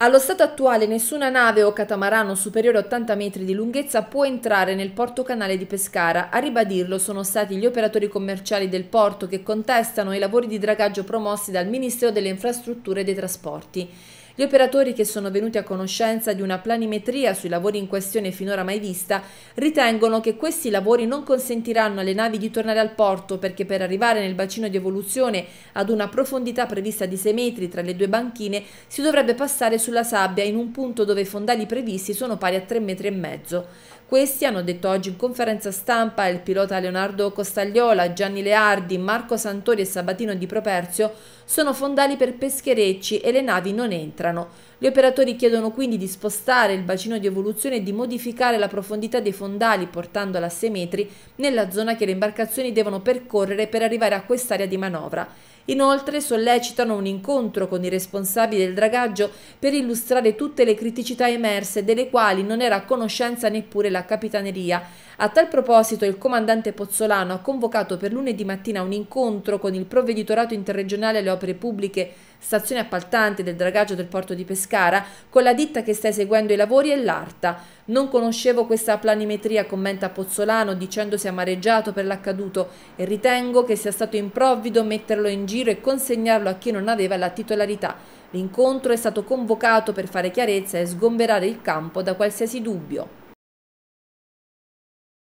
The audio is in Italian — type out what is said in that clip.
Allo stato attuale nessuna nave o catamarano superiore a 80 metri di lunghezza può entrare nel porto canale di Pescara. A ribadirlo sono stati gli operatori commerciali del porto che contestano i lavori di dragaggio promossi dal Ministero delle Infrastrutture e dei Trasporti. Gli operatori che sono venuti a conoscenza di una planimetria sui lavori in questione finora mai vista ritengono che questi lavori non consentiranno alle navi di tornare al porto perché per arrivare nel bacino di evoluzione ad una profondità prevista di 6 metri tra le due banchine si dovrebbe passare su sulla sabbia in un punto dove i fondali previsti sono pari a 3,5 metri. Questi hanno detto oggi in conferenza stampa il pilota Leonardo Costagliola, Gianni Leardi, Marco Santori e Sabatino di Properzio sono fondali per pescherecci e le navi non entrano. Gli operatori chiedono quindi di spostare il bacino di evoluzione e di modificare la profondità dei fondali portandola a 6 metri nella zona che le imbarcazioni devono percorrere per arrivare a quest'area di manovra. Inoltre sollecitano un incontro con i responsabili del dragaggio per illustrare tutte le criticità emerse delle quali non era a conoscenza neppure la Capitaneria. A tal proposito il comandante Pozzolano ha convocato per lunedì mattina un incontro con il provveditorato interregionale alle opere pubbliche stazione appaltante del dragaggio del porto di Pescara con la ditta che sta eseguendo i lavori e l'ARTA. Non conoscevo questa planimetria, commenta Pozzolano dicendosi amareggiato per l'accaduto e ritengo che sia stato improvvido metterlo in giro e consegnarlo a chi non aveva la titolarità. L'incontro è stato convocato per fare chiarezza e sgomberare il campo da qualsiasi dubbio.